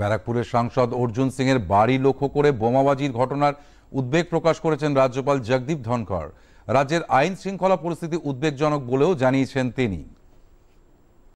ব্যারাকপুরের সাংসদ অর্জুন সিংয়ের বাড়ি লক্ষ্য করে বোমাবাজির ঘটনার উদ্বেগ প্রকাশ করেছেন রাজ্যপাল জগদীপ ধনখড় রাজ্যের আইন শৃঙ্খলা পরিস্থিতি উদ্বেগজনক বলেও জানিয়েছেন তিনি